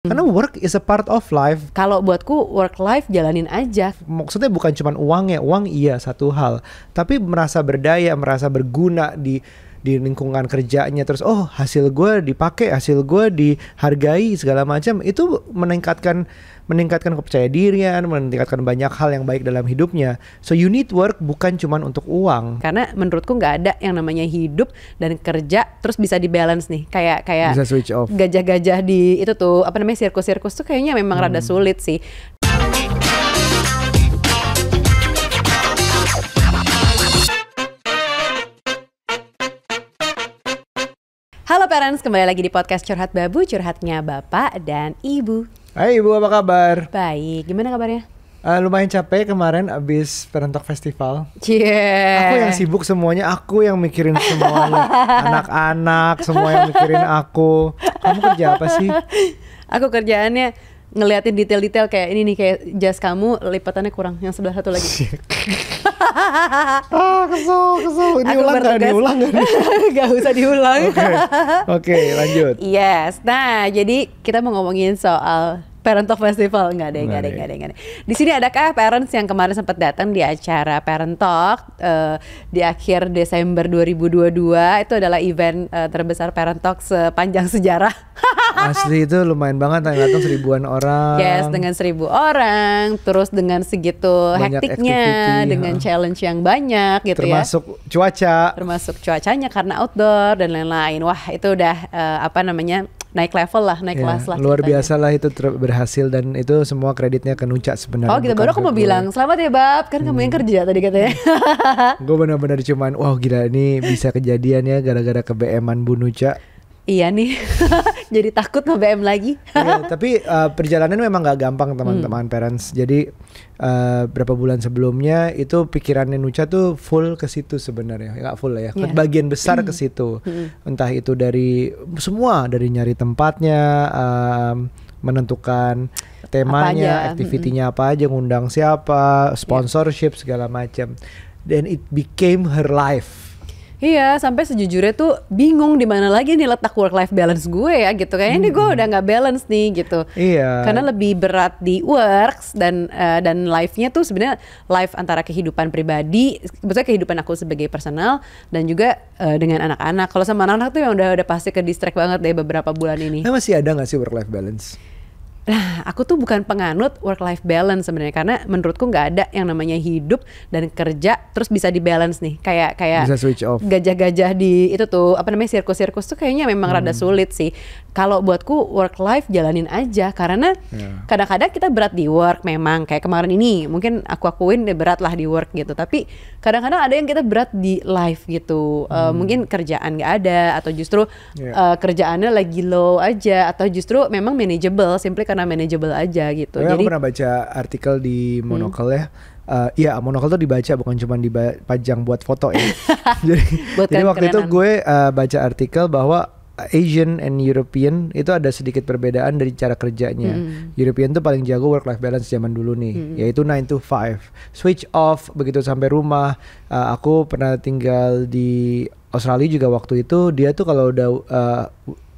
Karena work is a part of life. Kalau buatku work life jalanin aja. Maksudnya bukan cuma uangnya, uang iya satu hal, tapi merasa berdaya, merasa berguna di di lingkungan kerjanya terus oh hasil gue dipakai hasil gue dihargai segala macam itu meningkatkan meningkatkan kepercayaan dirian meningkatkan banyak hal yang baik dalam hidupnya so you need work bukan cuma untuk uang karena menurutku nggak ada yang namanya hidup dan kerja terus bisa di balance nih kayak kayak gajah-gajah di itu tuh apa namanya sirkus-sirkus tuh kayaknya memang hmm. rada sulit sih Parents, kembali lagi di podcast Curhat Babu, curhatnya Bapak dan Ibu. Hai Ibu, apa kabar? Baik, gimana kabarnya? Uh, lumayan capek kemarin abis Perentok Festival. Yeah. Aku yang sibuk semuanya, aku yang mikirin semuanya. Anak-anak semua yang mikirin aku. Kamu kerja apa sih? Aku kerjaannya ngeliatin detail-detail kayak ini nih kayak jas kamu lipatannya kurang yang sebelah satu lagi ah kesel kesel. Ini Aku ulang gak diulang nggak? Gak usah diulang. Oke okay. okay, lanjut. Yes. Nah jadi kita mau ngomongin soal Parent Talk Festival nggak ada, nggak ada, nggak ada, nggak ada. Di sini adakah parents yang kemarin sempat datang di acara Parent Talk uh, di akhir Desember 2022 itu adalah event uh, terbesar Parent Talk sepanjang sejarah. Asli itu lumayan banget yang datang seribuan orang. Yes, dengan seribu orang, terus dengan segitu banyak hektiknya, activity, ya. dengan ha. challenge yang banyak gitu termasuk ya. Termasuk cuaca. Termasuk cuacanya karena outdoor dan lain-lain. Wah, itu udah uh, apa namanya? naik level lah, naik ya, kelas lah. Luar ceritanya. biasa lah itu berhasil dan itu semua kreditnya ke Nuca sebenarnya. Oh gitu, baru aku mau gue. bilang selamat ya Bab, kan hmm. kamu yang hmm. kerja tadi katanya. gue benar-benar cuman, wow gila ini bisa kejadian ya gara-gara ke BM-an Bu Nuca. Iya nih, jadi takut mau BM lagi. iya, tapi uh, eh, perjalanan memang gak gampang teman-teman hmm. parents. Jadi uh, berapa bulan sebelumnya itu pikirannya Nucha tuh full ke situ sebenarnya, nggak full lah ya, yeah. bagian besar ke hmm. situ. Hmm. Entah itu dari semua, dari nyari tempatnya, uh, menentukan temanya, aktivitinya hmm. apa aja, ngundang siapa, iya. sponsorship yeah. segala macam. Then it became her life Iya, sampai sejujurnya tuh bingung di mana lagi nih letak work life balance gue ya gitu. Kayaknya hmm. ini gue udah nggak balance nih gitu. Iya. Karena lebih berat di works dan uh, dan life-nya tuh sebenarnya life antara kehidupan pribadi, maksudnya kehidupan aku sebagai personal dan juga uh, dengan anak-anak. Kalau sama anak-anak tuh yang udah udah pasti ke distract banget deh beberapa bulan ini. Nah, masih ada nggak sih work life balance? Nah, aku tuh bukan penganut work life balance sebenarnya karena menurutku nggak ada yang namanya hidup dan kerja terus bisa di balance nih. Kayak kayak Gajah-gajah di itu tuh apa namanya sirkus-sirkus tuh kayaknya memang hmm. rada sulit sih. Kalau buatku work life jalanin aja karena ya. kadang-kadang yeah. kita berat di work memang kayak kemarin ini mungkin aku akuin deh berat lah di work gitu. Tapi kadang-kadang ada yang kita berat di life gitu. Eh, hmm. Uh, mungkin kerjaan nggak ada atau justru yeah. Ya. uh, kerjaannya lagi low aja atau justru memang manageable simply karena manageable aja gitu. Ya, Jadi aku pernah baca artikel di hmm. Monocle hmm. ya uh, iya monokel tuh dibaca bukan cuma dipajang buat foto ya. jadi buat jadi waktu kerenan. itu gue uh, baca artikel bahwa Asian and European itu ada sedikit perbedaan dari cara kerjanya. Mm. European tuh paling jago work life balance zaman dulu nih, mm. yaitu 9 to 5. Switch off begitu sampai rumah. Uh, aku pernah tinggal di Australia juga waktu itu dia tuh kalau udah uh,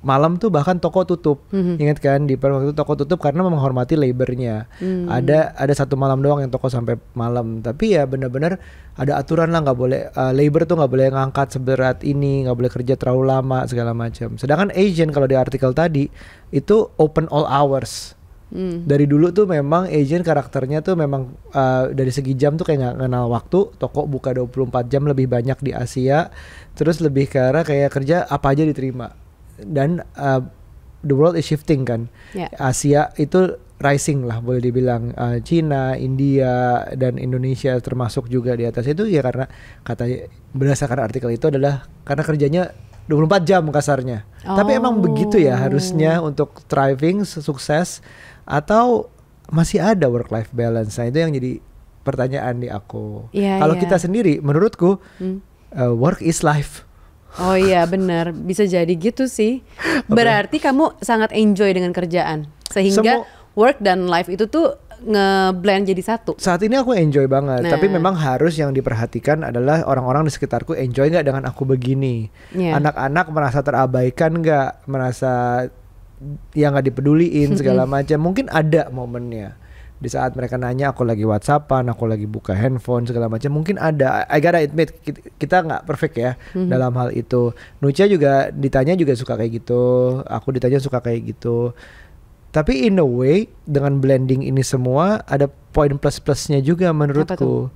malam tuh bahkan toko tutup. Mm-hmm. Ingat kan di waktu itu toko tutup karena menghormati labornya. Mm. Ada ada satu malam doang yang toko sampai malam. Tapi ya benar-benar ada aturan lah nggak boleh uh, labor tuh nggak boleh ngangkat seberat ini, nggak boleh kerja terlalu lama segala macam. Sedangkan agent kalau di artikel tadi itu open all hours. Mm. Dari dulu tuh memang agent karakternya tuh memang uh, dari segi jam tuh kayak nggak kenal waktu. Toko buka 24 jam lebih banyak di Asia. Terus lebih ke arah kayak kerja apa aja diterima dan uh, the world is shifting kan. Yeah. Asia itu rising lah boleh dibilang uh, Cina, India dan Indonesia termasuk juga di atas itu ya karena kata berdasarkan artikel itu adalah karena kerjanya 24 jam kasarnya. Oh. Tapi emang oh. begitu ya harusnya untuk thriving, sukses atau masih ada work life balance. Nah, itu yang jadi pertanyaan di aku. Yeah, Kalau yeah. kita sendiri menurutku hmm. uh, work is life. Oh iya benar, bisa jadi gitu sih. Berarti okay. kamu sangat enjoy dengan kerjaan sehingga Semu work dan life itu tuh ngeblend jadi satu. Saat ini aku enjoy banget, nah. tapi memang harus yang diperhatikan adalah orang-orang di sekitarku enjoy nggak dengan aku begini. Iya. Anak-anak yeah. merasa terabaikan nggak, merasa yang nggak dipeduliin segala macam. Mungkin ada momennya di saat mereka nanya aku lagi WhatsAppan, aku lagi buka handphone segala macam, mungkin ada I gotta admit kita nggak perfect ya mm-hmm. dalam hal itu. Nucia juga ditanya juga suka kayak gitu, aku ditanya suka kayak gitu. Tapi in a way dengan blending ini semua ada poin plus-plusnya juga menurutku.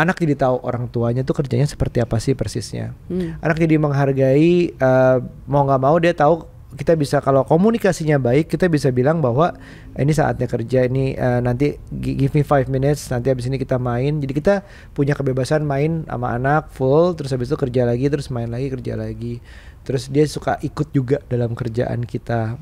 Anak jadi tahu orang tuanya tuh kerjanya seperti apa sih persisnya. Hmm. Anak jadi menghargai uh, mau nggak mau dia tahu kita bisa kalau komunikasinya baik kita bisa bilang bahwa eh, ini saatnya kerja ini uh, nanti give me five minutes nanti habis ini kita main jadi kita punya kebebasan main sama anak full terus habis itu kerja lagi terus main lagi kerja lagi terus dia suka ikut juga dalam kerjaan kita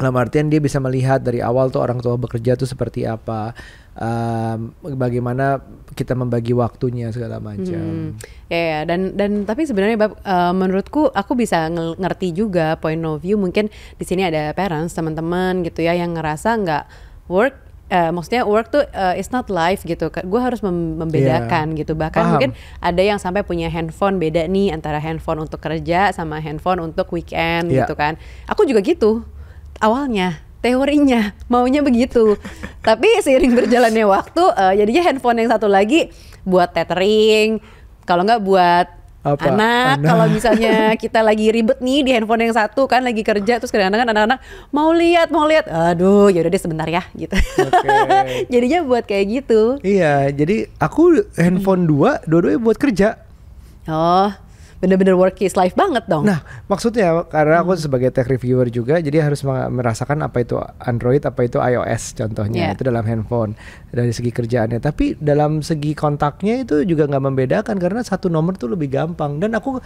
dalam artian dia bisa melihat dari awal tuh orang tua bekerja tuh seperti apa um, bagaimana kita membagi waktunya segala macam hmm. ya, yeah. dan dan tapi sebenarnya uh, menurutku aku bisa ngerti juga point of view mungkin di sini ada parents teman-teman gitu ya yang ngerasa nggak work uh, maksudnya work tuh uh, it's not life gitu. Gue harus mem membedakan yeah. gitu. Bahkan Paham. mungkin ada yang sampai punya handphone beda nih antara handphone untuk kerja sama handphone untuk weekend yeah. gitu kan. Aku juga gitu awalnya teorinya maunya begitu tapi seiring berjalannya waktu uh, jadinya handphone yang satu lagi buat tethering kalau nggak buat apa? anak, anak. kalau misalnya kita lagi ribet nih di handphone yang satu kan lagi kerja terus kadang-kadang anak-anak mau lihat mau lihat aduh ya udah deh sebentar ya gitu okay. jadinya buat kayak gitu iya jadi aku handphone dua dua-duanya buat kerja oh bener-bener work is life banget dong. Nah, maksudnya karena aku hmm. sebagai tech reviewer juga, jadi harus merasakan apa itu Android, apa itu iOS contohnya yeah. itu dalam handphone dari segi kerjaannya. Tapi dalam segi kontaknya itu juga nggak membedakan karena satu nomor tuh lebih gampang. Dan aku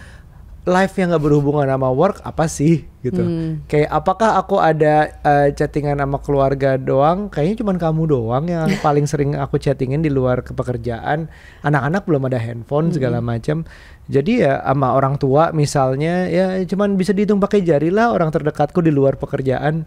life yang gak berhubungan sama work apa sih gitu. Hmm. Kayak apakah aku ada uh, chattingan sama keluarga doang? Kayaknya cuma kamu doang yang paling sering aku chattingin di luar kepekerjaan. Anak-anak belum ada handphone hmm. segala macam. Jadi ya sama orang tua misalnya ya cuman bisa dihitung pakai jari lah orang terdekatku di luar pekerjaan.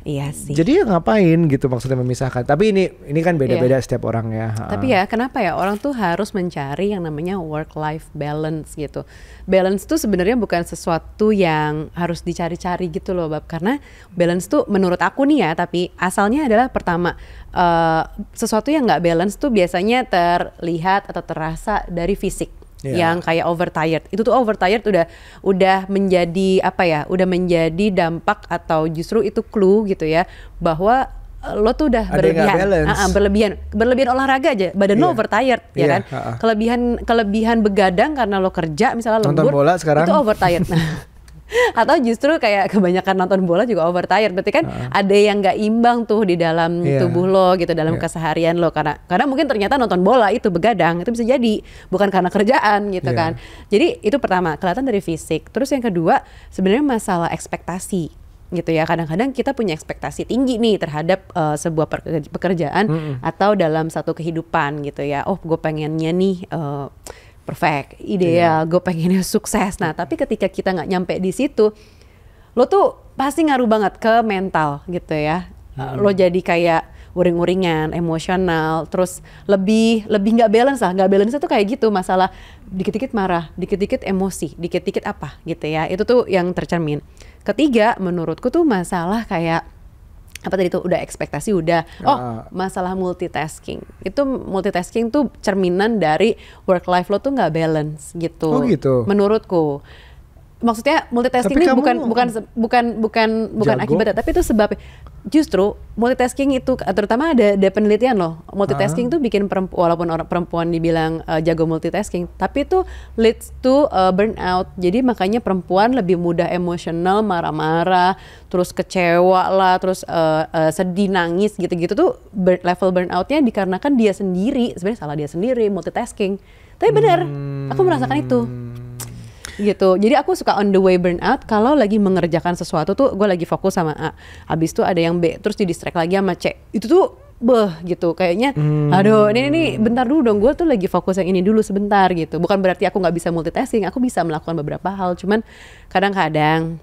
Iya sih. Jadi ya ngapain gitu maksudnya memisahkan. Tapi ini ini kan beda-beda yeah. setiap orang ya. Tapi ya kenapa ya orang tuh harus mencari yang namanya work life balance gitu. Balance tuh sebenarnya bukan sesuatu yang harus dicari-cari gitu loh bab karena balance tuh menurut aku nih ya tapi asalnya adalah pertama uh, sesuatu yang nggak balance tuh biasanya terlihat atau terasa dari fisik yeah. yang kayak overtired. Itu tuh overtired udah udah menjadi apa ya? Udah menjadi dampak atau justru itu clue gitu ya bahwa eh, lo tuh udah berlebihan, uh, uh, berlebihan, berlebihan olahraga aja, badan yeah. lo iya. overtired, yeah. ya iya, kan? Uh, uh. Kelebihan, kelebihan begadang karena lo kerja misalnya lembur, bola sekarang. itu overtired. Nah, atau justru kayak kebanyakan nonton bola juga over overtired berarti kan uh. ada yang nggak imbang tuh di dalam yeah. tubuh lo gitu dalam yeah. keseharian lo karena karena mungkin ternyata nonton bola itu begadang itu bisa jadi bukan karena kerjaan gitu yeah. kan jadi itu pertama kelihatan dari fisik terus yang kedua sebenarnya masalah ekspektasi gitu ya kadang-kadang kita punya ekspektasi tinggi nih terhadap uh, sebuah pekerjaan mm -hmm. atau dalam satu kehidupan gitu ya oh gue pengennya nih uh, perfect, iya. ideal, yeah. gue pengennya sukses. Nah, tapi ketika kita nggak nyampe di situ, lo tuh pasti ngaruh banget ke mental gitu ya. Eh, hmm. Lo jadi kayak uring-uringan, emosional, terus lebih lebih nggak balance lah. Nggak balance itu kayak gitu masalah dikit-dikit marah, dikit-dikit emosi, dikit-dikit apa gitu ya. Itu tuh yang tercermin. Ketiga, menurutku tuh masalah kayak apa tadi itu udah ekspektasi udah oh uh. masalah multitasking itu multitasking tuh cerminan dari work life lo tuh nggak balance gitu oh gitu menurutku maksudnya multitasking Tapi ini bukan bukan bukan bukan bukan akibatnya tapi itu sebab justru multitasking itu eh, terutama ada, ada penelitian loh multitasking itu ah. bikin perempuan walaupun orang perempuan dibilang uh, jago multitasking tapi itu leads to uh, burnout jadi makanya perempuan lebih mudah emosional marah-marah terus kecewa lah terus uh, uh, sedih nangis gitu-gitu tuh ber, level burnoutnya dikarenakan dia sendiri sebenarnya salah dia sendiri multitasking tapi benar hmm. aku merasakan itu hmm gitu. Jadi aku suka on the way burnout kalau lagi mengerjakan sesuatu tuh gue lagi fokus sama A. Habis itu ada yang B, terus di distract lagi sama C. Itu tuh beh gitu kayaknya hmm. aduh ini ini bentar dulu dong gue tuh lagi fokus yang ini dulu sebentar gitu bukan berarti aku nggak bisa multitasking aku bisa melakukan beberapa hal cuman kadang-kadang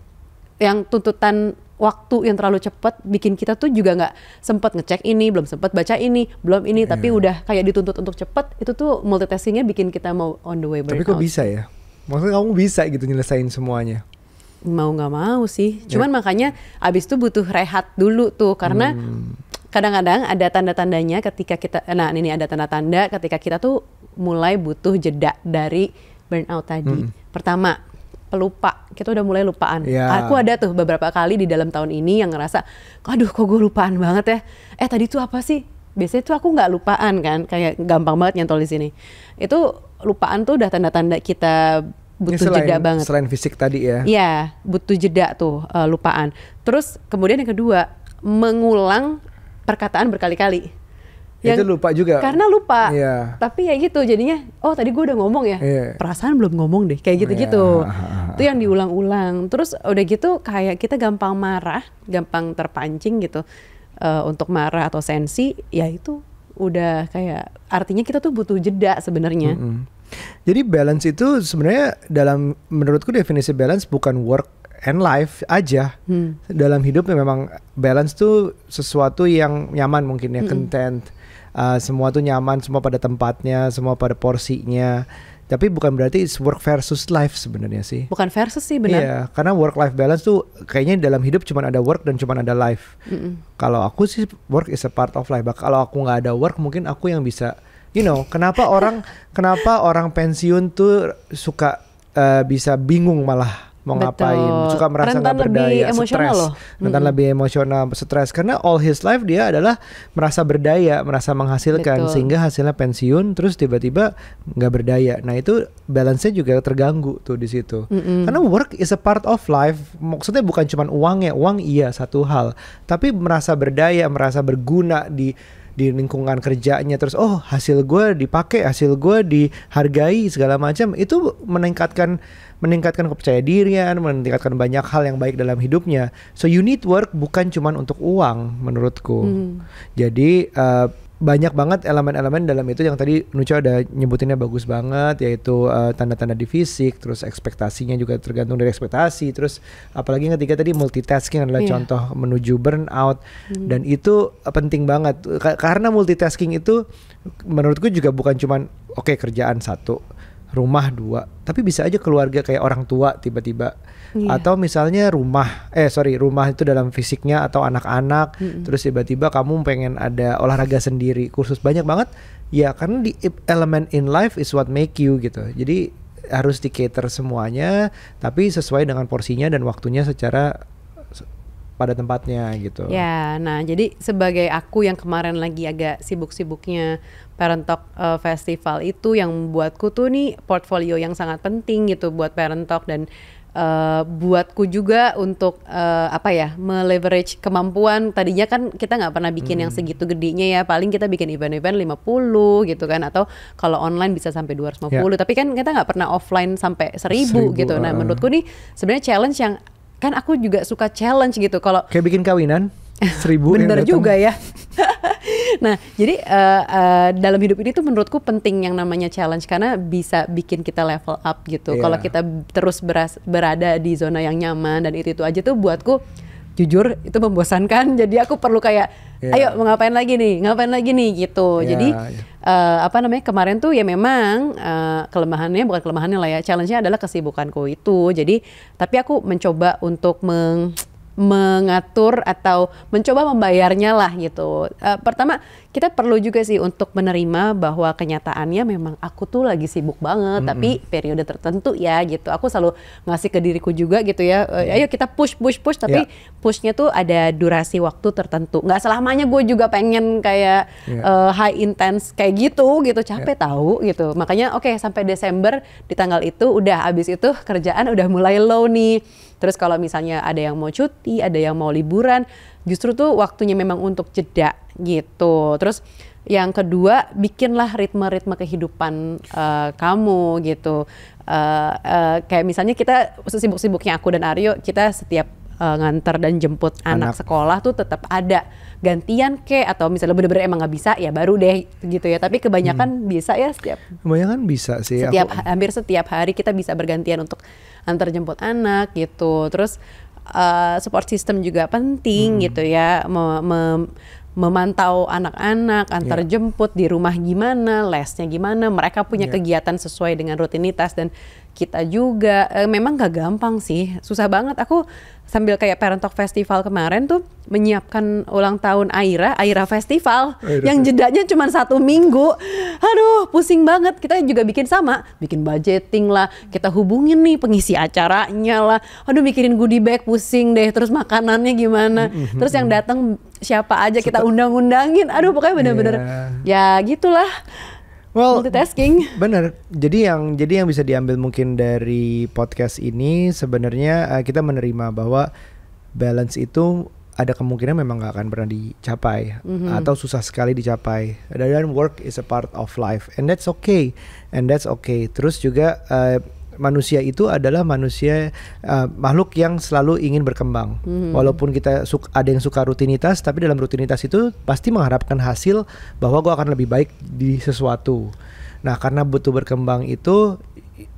yang tuntutan waktu yang terlalu cepat bikin kita tuh juga nggak sempat ngecek ini, belum sempat baca ini, belum ini, yeah. tapi iya. udah kayak dituntut untuk cepet. itu tuh multitaskingnya bikin kita mau on the way burnout. Tapi kok bisa ya? Maksudnya kamu bisa gitu nyelesain semuanya? Mau nggak mau sih. Ya. Cuman yeah. makanya abis itu butuh rehat dulu tuh karena hmm. kadang-kadang hmm. ada tanda-tandanya ketika kita nah ini ada tanda-tanda ketika kita tuh mulai butuh jeda dari burnout tadi. Hmm. Pertama, pelupa. Kita udah mulai lupaan. Yeah. Aku ada tuh beberapa kali di dalam tahun ini yang ngerasa, aduh kok gue lupaan banget ya. Eh tadi tuh apa sih? biasanya tuh aku nggak lupaan kan kayak gampang banget nyantol di sini itu lupaan tuh udah tanda-tanda kita butuh selain, jeda banget selain fisik tadi ya Iya butuh jeda tuh uh, lupaan terus kemudian yang kedua mengulang perkataan berkali-kali yang, itu lupa juga karena lupa yeah. tapi ya gitu jadinya oh tadi gue udah ngomong ya yeah. perasaan belum ngomong deh kayak iya. gitu-gitu yeah. itu yang diulang-ulang terus udah gitu kayak kita gampang marah gampang terpancing gitu uh, untuk marah atau sensi ya itu udah kayak artinya kita tuh butuh jeda sebenarnya mm -hmm. Jadi balance itu sebenarnya dalam menurutku definisi balance bukan work and life aja. Hmm. Dalam hidup ya memang balance tuh sesuatu yang nyaman mungkin ya, hmm. content. Uh, semua tuh nyaman, semua pada tempatnya, semua pada porsinya tapi bukan berarti it's work versus life sebenarnya sih. Bukan versus sih benar. Iya, karena work life balance tuh kayaknya dalam hidup cuma ada work dan cuma ada life. Mm -mm. Kalau aku sih work is a part of life. Kalau aku nggak ada work mungkin aku yang bisa you know, kenapa orang kenapa orang pensiun tuh suka uh, bisa bingung malah mau Betul. ngapain suka merasa nggak berdaya stres rentan hmm. lebih emosional stres karena all his life dia adalah merasa berdaya merasa menghasilkan Betul. sehingga hasilnya pensiun terus tiba-tiba nggak berdaya nah itu balance-nya juga terganggu tuh di situ mm karena work is a part of life maksudnya bukan cuma uangnya uang iya satu hal tapi merasa berdaya merasa berguna di di lingkungan kerjanya terus oh hasil gue dipakai hasil gue dihargai segala macam itu meningkatkan meningkatkan kepercayaan dirian, meningkatkan banyak hal yang baik dalam hidupnya. So you need work bukan cuman untuk uang menurutku. Hmm. Jadi uh, banyak banget elemen-elemen dalam itu yang tadi Nucha ada nyebutinnya bagus banget yaitu eh, tanda-tanda uh, di fisik terus ekspektasinya juga tergantung dari ekspektasi terus apalagi yang ketiga tadi multitasking adalah yeah. contoh menuju burnout mm. dan itu eh, penting banget karena multitasking itu menurutku juga bukan cuman oke okay, kerjaan satu rumah dua tapi bisa aja keluarga kayak orang tua tiba-tiba yeah. atau misalnya rumah eh sorry rumah itu dalam fisiknya atau anak-anak mm -hmm. terus tiba-tiba kamu pengen ada olahraga sendiri kursus banyak banget ya karena di element in life is what make you gitu jadi harus di cater semuanya tapi sesuai dengan porsinya dan waktunya secara pada tempatnya gitu. Ya, nah jadi sebagai aku yang kemarin lagi agak sibuk-sibuknya Parent Talk uh, Festival itu yang buatku tuh nih portfolio yang sangat penting gitu buat Parent Talk dan uh, buatku juga untuk uh, apa ya meleverage kemampuan tadinya kan kita nggak pernah bikin hmm. yang segitu gedenya ya paling kita bikin event-event 50 gitu kan atau kalau online bisa sampai 250 yeah. tapi kan kita nggak pernah offline sampai 1000 Seribu, gitu. Nah, menurutku nih sebenarnya challenge yang kan aku juga suka challenge gitu kalau kayak bikin kawinan seribu bener juga ya nah jadi uh, uh, dalam hidup ini tuh menurutku penting yang namanya challenge karena bisa bikin kita level up gitu yeah. kalau kita terus beras, berada di zona yang nyaman dan itu itu aja tuh buatku jujur itu membosankan jadi aku perlu kayak yeah. ayo mau ngapain lagi nih ngapain lagi nih gitu yeah, jadi yeah. Iya. Uh, apa namanya kemarin tuh ya memang uh, kelemahannya bukan kelemahannya lah ya challenge-nya adalah kesibukanku itu jadi tapi aku mencoba untuk meng mengatur atau mencoba membayarnya lah gitu. Uh, pertama kita perlu juga sih untuk menerima bahwa kenyataannya memang aku tuh lagi sibuk banget, mm -hmm. tapi periode tertentu ya gitu. Aku selalu ngasih ke diriku juga gitu ya. Eh, ayo kita push, push, push. Tapi yeah. pushnya tuh ada durasi waktu tertentu. Nggak selamanya gue juga pengen kayak yeah. Ya. uh, high intense kayak gitu gitu. Ya. Capek yeah. tahu gitu. Makanya oke okay, sampai Desember di tanggal itu udah abis itu kerjaan udah mulai low nih. Terus kalau misalnya ada yang mau cuti, ada yang mau liburan, justru tuh waktunya memang untuk jeda gitu. Terus yang kedua bikinlah ritme-ritme kehidupan uh, kamu gitu. Uh, uh, kayak misalnya kita sibuk-sibuknya aku dan Aryo kita setiap uh, nganter dan jemput anak. anak sekolah tuh tetap ada gantian ke atau misalnya bener-bener emang nggak bisa ya baru deh gitu ya tapi kebanyakan hmm. bisa ya setiap kebanyakan bisa sih setiap aku. hampir setiap hari kita bisa bergantian untuk antar jemput anak gitu terus uh, support system juga penting hmm. gitu ya me me memantau anak-anak antar yeah. jemput di rumah gimana lesnya gimana mereka punya yeah. kegiatan sesuai dengan rutinitas dan kita juga e, memang gak gampang sih susah banget aku sambil kayak Parent Talk Festival kemarin tuh menyiapkan ulang tahun Aira, Aira Festival Aira yang jedanya cuma satu minggu. Aduh, pusing banget. Kita juga bikin sama, bikin budgeting lah, kita hubungin nih pengisi acaranya lah. Aduh, mikirin goodie bag pusing deh, terus makanannya gimana. Mm-hmm, mm-hmm, terus yang mm-hmm. datang siapa aja kita undang-undangin. Aduh, pokoknya bener-bener yeah. ya gitulah well, multitasking. Bener. Jadi yang jadi yang bisa diambil mungkin dari podcast ini sebenarnya uh, kita menerima bahwa balance itu ada kemungkinan memang nggak akan pernah dicapai mm-hmm. atau susah sekali dicapai. Dan work is a part of life and that's okay. And that's okay. Terus juga uh, manusia itu adalah manusia uh, makhluk yang selalu ingin berkembang. Hmm. Walaupun kita suka, ada yang suka rutinitas, tapi dalam rutinitas itu pasti mengharapkan hasil bahwa gue akan lebih baik di sesuatu. Nah, karena butuh berkembang itu,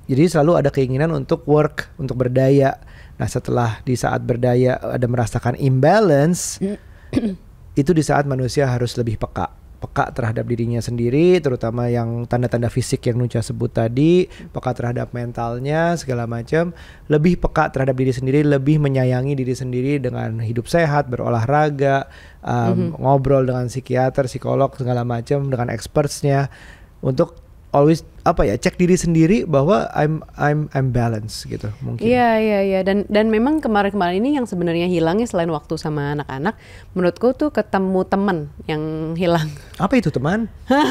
jadi selalu ada keinginan untuk work, untuk berdaya. Nah, setelah di saat berdaya ada merasakan imbalance, hmm. itu di saat manusia harus lebih peka peka terhadap dirinya sendiri, terutama yang tanda-tanda fisik yang Nuca sebut tadi, peka terhadap mentalnya segala macam, lebih peka terhadap diri sendiri, lebih menyayangi diri sendiri dengan hidup sehat, berolahraga, um, mm -hmm. ngobrol dengan psikiater, psikolog segala macam dengan expertsnya untuk always apa ya cek diri sendiri bahwa I'm I'm I'm balance gitu mungkin. Iya iya iya dan dan memang kemarin-kemarin ini yang sebenarnya hilangnya selain waktu sama anak-anak menurutku tuh ketemu teman yang hilang. Apa itu teman?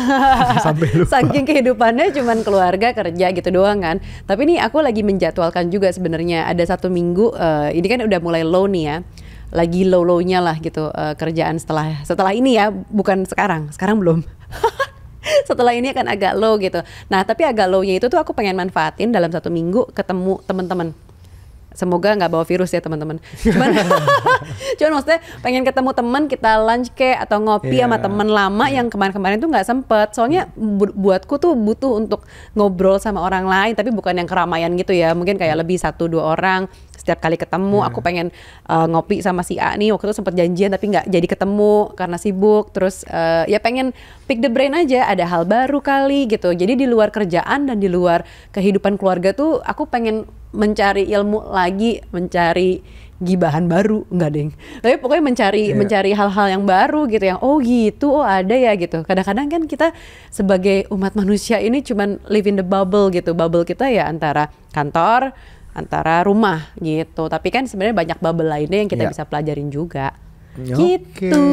Sampai lupa. Saking kehidupannya cuman keluarga kerja gitu doang kan. Tapi ini aku lagi menjadwalkan juga sebenarnya ada satu minggu uh, ini kan udah mulai low nih ya lagi low-lownya lah gitu uh, kerjaan setelah setelah ini ya bukan sekarang sekarang belum setelah ini akan agak low gitu. Nah, tapi agak low lownya itu tuh aku pengen manfaatin dalam satu minggu ketemu teman-teman semoga nggak bawa virus ya teman-teman. Cuman, cuman maksudnya pengen ketemu teman kita lunch ke atau ngopi yeah. sama teman lama yeah. yang kemarin-kemarin tuh nggak sempet. Soalnya bu buatku tuh butuh untuk ngobrol sama orang lain, tapi bukan yang keramaian gitu ya. Mungkin kayak lebih satu dua orang setiap kali ketemu yeah. aku pengen uh, ngopi sama si A nih waktu itu sempat janjian tapi nggak jadi ketemu karena sibuk terus uh, ya pengen pick the brain aja ada hal baru kali gitu jadi di luar kerjaan dan di luar kehidupan keluarga tuh aku pengen mencari ilmu lagi mencari gibahan baru enggak deng tapi pokoknya mencari yeah. mencari hal-hal yang baru gitu yang oh gitu oh ada ya gitu kadang-kadang kan kita sebagai umat manusia ini cuman live in the bubble gitu bubble kita ya antara kantor antara rumah gitu. Tapi kan sebenarnya banyak bubble lainnya yang kita yeah. bisa pelajarin juga. Okay. Gitu.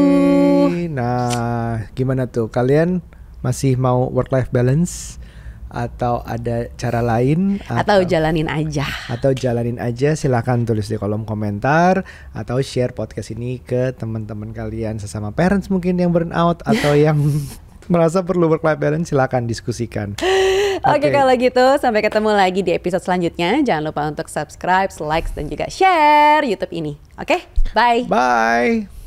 Nah, gimana tuh kalian masih mau work life balance? atau ada cara lain atau, atau jalanin aja atau jalanin aja silahkan tulis di kolom komentar atau share podcast ini ke teman-teman kalian sesama parents mungkin yang burnout atau yang merasa perlu balance silakan diskusikan. Oke okay. kalau gitu sampai ketemu lagi di episode selanjutnya. Jangan lupa untuk subscribe, like dan juga share YouTube ini. Oke, okay? bye. Bye.